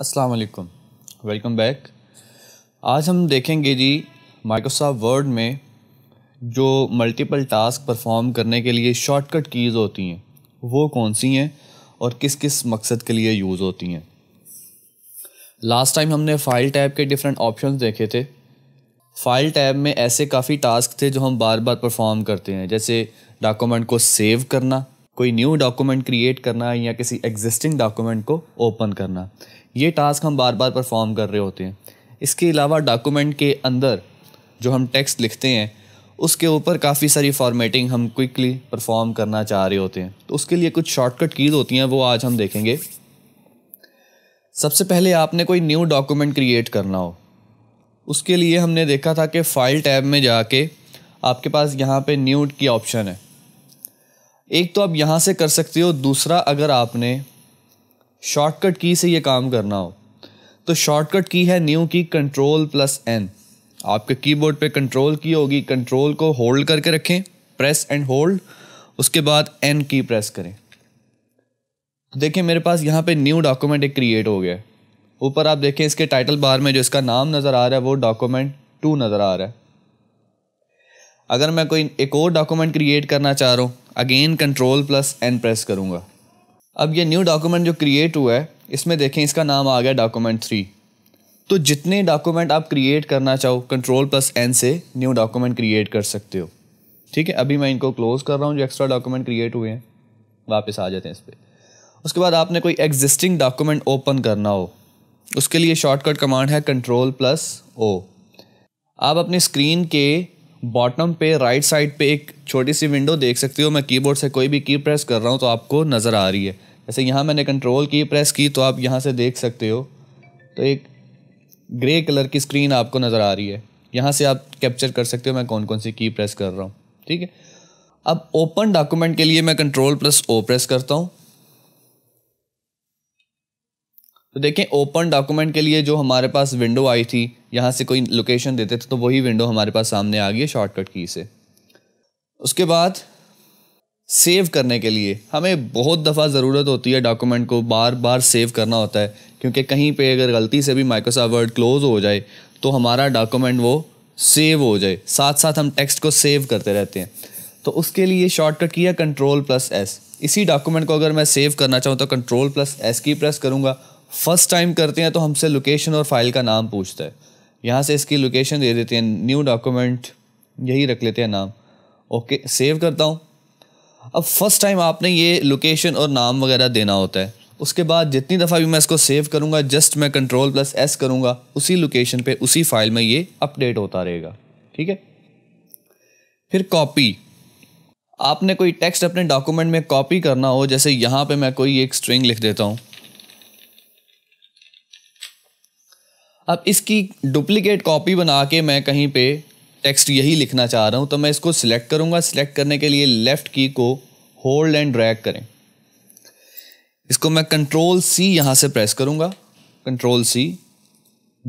अस्सलाम वालेकुम welcome back आज हम देखेंगे जी माइक्रोसॉफ्ट वर्ड में जो मल्टीपल टास्क परफॉर्म करने के लिए शॉर्टकट कीज़ होती हैं वो कौन सी हैं और किस किस मकसद के लिए यूज़ होती हैं लास्ट टाइम हमने फ़ाइल टैब के डिफरेंट ऑप्शन देखे थे फ़ाइल टैब में ऐसे काफ़ी टास्क थे जो हम बार बार परफॉर्म करते हैं जैसे डॉक्यूमेंट को सेव करना कोई न्यू डॉक्यूमेंट क्रिएट करना या किसी एग्जिस्टिंग डॉक्यूमेंट को ओपन करना ये टास्क हम बार बार परफॉर्म कर रहे होते हैं इसके अलावा डॉक्यूमेंट के अंदर जो हम टेक्स्ट लिखते हैं उसके ऊपर काफ़ी सारी फॉर्मेटिंग हम क्विकली परफॉर्म करना चाह रहे होते हैं तो उसके लिए कुछ शॉर्टकट कीज होती हैं वो आज हम देखेंगे सबसे पहले आपने कोई न्यू डॉक्यूमेंट क्रिएट करना हो उसके लिए हमने देखा था कि फ़ाइल टैब में जाके आपके पास यहाँ पे न्यू की ऑप्शन है एक तो आप यहाँ से कर सकते हो दूसरा अगर आपने शॉर्टकट की से ये काम करना हो तो शॉर्टकट की है न्यू की कंट्रोल प्लस एन आपके कीबोर्ड पे कंट्रोल की होगी कंट्रोल को होल्ड करके रखें प्रेस एंड होल्ड उसके बाद एन की प्रेस करें तो देखें मेरे पास यहाँ पे न्यू डॉक्यूमेंट एक क्रिएट हो गया ऊपर आप देखें इसके टाइटल बार में जो इसका नाम नज़र आ रहा है वो डॉक्यूमेंट टू नज़र आ रहा है अगर मैं कोई एक और डॉक्यूमेंट क्रिएट करना चाह रहा हूँ again control plus N press करूँगा अब ये न्यू डॉक्यूमेंट जो क्रिएट हुआ है इसमें देखें इसका नाम आ गया डॉक्यूमेंट थ्री तो जितने डॉक्यूमेंट आप क्रिएट करना चाहो कंट्रोल प्लस एन से न्यू डॉक्यूमेंट क्रिएट कर सकते हो ठीक है अभी मैं इनको क्लोज़ कर रहा हूँ जो एक्स्ट्रा डॉक्यूमेंट क्रिएट हुए हैं वापस आ जाते हैं इस पर उसके बाद आपने कोई एग्जिस्टिंग डॉक्यूमेंट ओपन करना हो उसके लिए शॉर्टकट कमांड है कंट्रोल प्लस ओ आप अपनी स्क्रीन के बॉटम पे राइट साइड पे एक छोटी सी विंडो देख सकते हो मैं कीबोर्ड से कोई भी की प्रेस कर रहा हूँ तो आपको नज़र आ रही है जैसे यहाँ मैंने कंट्रोल की प्रेस की तो आप यहाँ से देख सकते हो तो एक ग्रे कलर की स्क्रीन आपको नज़र आ रही है यहाँ से आप कैप्चर कर सकते हो मैं कौन कौन सी की प्रेस कर रहा हूँ ठीक है अब ओपन डॉक्यूमेंट के लिए मैं कंट्रोल प्लस ओ प्रेस करता हूँ तो देखें ओपन डॉक्यूमेंट के लिए जो हमारे पास विंडो आई थी यहाँ से कोई लोकेशन देते थे तो वही विंडो हमारे पास सामने आ गई है शॉर्टकट की से उसके बाद सेव करने के लिए हमें बहुत दफ़ा ज़रूरत होती है डॉक्यूमेंट को बार बार सेव करना होता है क्योंकि कहीं पे अगर गलती से भी माइक्रोसॉफ्ट वर्ड क्लोज़ हो जाए तो हमारा डॉक्यूमेंट वो सेव हो जाए साथ साथ हम टेक्स्ट को सेव करते रहते हैं तो उसके लिए शॉर्टकट किया कंट्रोल प्लस एस इसी डॉक्यूमेंट को अगर मैं सेव करना चाहूँ तो control plus S key press करूँगा फर्स्ट टाइम करते हैं तो हमसे लोकेशन और फाइल का नाम पूछता है यहाँ से इसकी लोकेशन दे देते हैं न्यू डॉक्यूमेंट यही रख लेते हैं नाम ओके सेव करता हूँ अब फर्स्ट टाइम आपने ये लोकेशन और नाम वगैरह देना होता है उसके बाद जितनी दफ़ा भी मैं इसको सेव करूँगा जस्ट मैं कंट्रोल प्लस एस करूँगा उसी लोकेशन पे उसी फाइल में ये अपडेट होता रहेगा ठीक है फिर कॉपी आपने कोई टेक्स्ट अपने डॉक्यूमेंट में कॉपी करना हो जैसे यहाँ पे मैं कोई एक स्ट्रिंग लिख देता हूँ अब इसकी डुप्लीकेट कॉपी बना के मैं कहीं पे टेक्स्ट यही लिखना चाह रहा हूँ तो मैं इसको सिलेक्ट करूँगा सिलेक्ट करने के लिए लेफ़्ट की को होल्ड एंड ड्रैग करें इसको मैं कंट्रोल सी यहाँ से प्रेस करूँगा कंट्रोल सी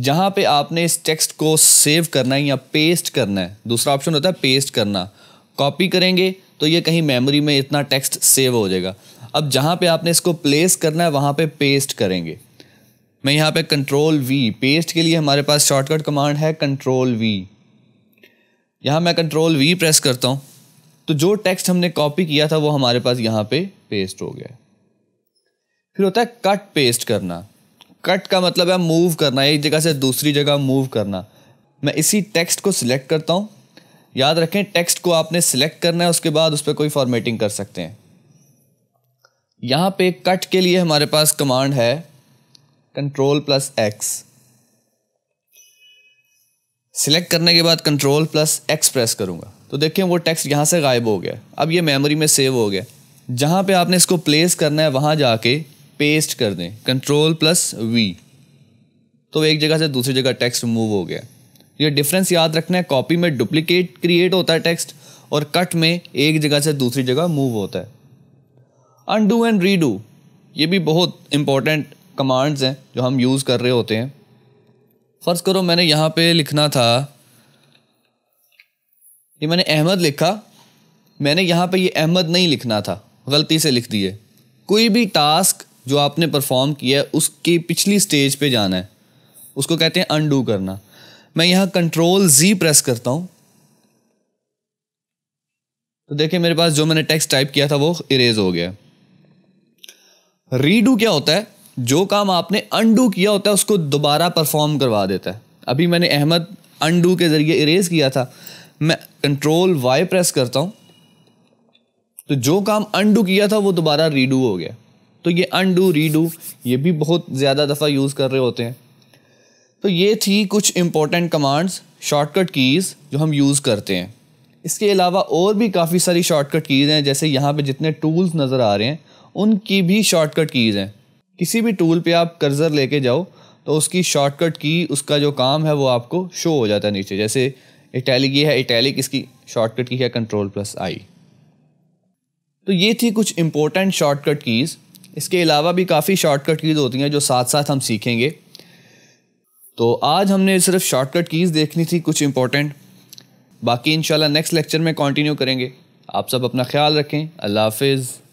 जहाँ पे आपने इस टेक्स्ट को सेव करना है या पेस्ट करना है दूसरा ऑप्शन होता है पेस्ट करना कॉपी करेंगे तो ये कहीं मेमोरी में इतना टेक्स्ट सेव हो जाएगा अब जहाँ पे आपने इसको प्लेस करना है वहाँ पे पेस्ट करेंगे मैं यहाँ पे कंट्रोल वी पेस्ट के लिए हमारे पास शॉर्टकट कमांड है कंट्रोल वी यहाँ मैं कंट्रोल वी प्रेस करता हूँ तो जो टेक्स्ट हमने कॉपी किया था वो हमारे पास यहाँ पे पेस्ट हो गया फिर होता है कट पेस्ट करना कट का मतलब है मूव करना एक जगह से दूसरी जगह मूव करना मैं इसी टेक्स्ट को सिलेक्ट करता हूँ याद रखें टेक्स्ट को आपने सिलेक्ट करना है उसके बाद उस पर कोई फॉर्मेटिंग कर सकते हैं यहाँ पे कट के लिए हमारे पास कमांड है कंट्रोल प्लस एक्स सिलेक्ट करने के बाद कंट्रोल प्लस एक्स प्रेस करूँगा तो देखें वो टेक्स्ट यहाँ से गायब हो गया अब ये मेमोरी में सेव हो गया जहाँ पे आपने इसको प्लेस करना है वहाँ जाके पेस्ट कर दें कंट्रोल प्लस वी तो एक जगह से दूसरी जगह टेक्स्ट मूव हो गया ये डिफरेंस याद रखना है कॉपी में डुप्लीकेट क्रिएट होता है टेक्स्ट और कट में एक जगह से दूसरी जगह मूव होता है अनडू एंड रीडू ये भी बहुत इंपॉर्टेंट कमांड्स हैं जो हम यूज़ कर रहे होते हैं फ़र्ज़ करो मैंने यहाँ पे लिखना था ये मैंने अहमद लिखा मैंने यहाँ पे ये अहमद नहीं लिखना था गलती से लिख दिए कोई भी टास्क जो आपने परफॉर्म किया है उसकी पिछली स्टेज पे जाना है उसको कहते हैं अनडू करना मैं यहाँ कंट्रोल जी प्रेस करता हूँ तो देखिए मेरे पास जो मैंने टेक्स्ट टाइप किया था वो इरेज हो गया रीडू क्या होता है जो काम आपने अनडू किया होता है उसको दोबारा परफॉर्म करवा देता है अभी मैंने अहमद अनडू के ज़रिए इरेज किया था मैं कंट्रोल वाई प्रेस करता हूँ तो जो काम अनडू किया था वो दोबारा रीडू हो गया तो ये अनडू रीडू ये भी बहुत ज़्यादा दफ़ा यूज़ कर रहे होते हैं तो ये थी कुछ इम्पोर्टेंट कमांड्स शॉर्टकट कीज़ जो हम यूज़ करते हैं इसके अलावा और भी काफ़ी सारी शॉर्टकट कीज़ हैं जैसे यहाँ पे जितने टूल्स नज़र आ रहे हैं उनकी भी शॉर्टकट कीज़ हैं किसी भी टूल पे आप कर्जर लेके जाओ तो उसकी शॉर्टकट की उसका जो काम है वो आपको शो हो जाता है नीचे जैसे इटैलिक ये है इटैलिक इसकी शॉर्टकट की है कंट्रोल प्लस आई तो ये थी कुछ इंपॉर्टेंट शॉर्टकट कीज़ इसके अलावा भी काफ़ी शॉर्टकट कीज़ होती हैं जो साथ साथ हम सीखेंगे तो आज हमने सिर्फ शॉर्टकट कीज़ देखनी थी कुछ इंपॉर्टेंट बाकी इन नेक्स्ट लेक्चर में कंटिन्यू करेंगे आप सब अपना ख्याल रखें अल्लाह हाफिज़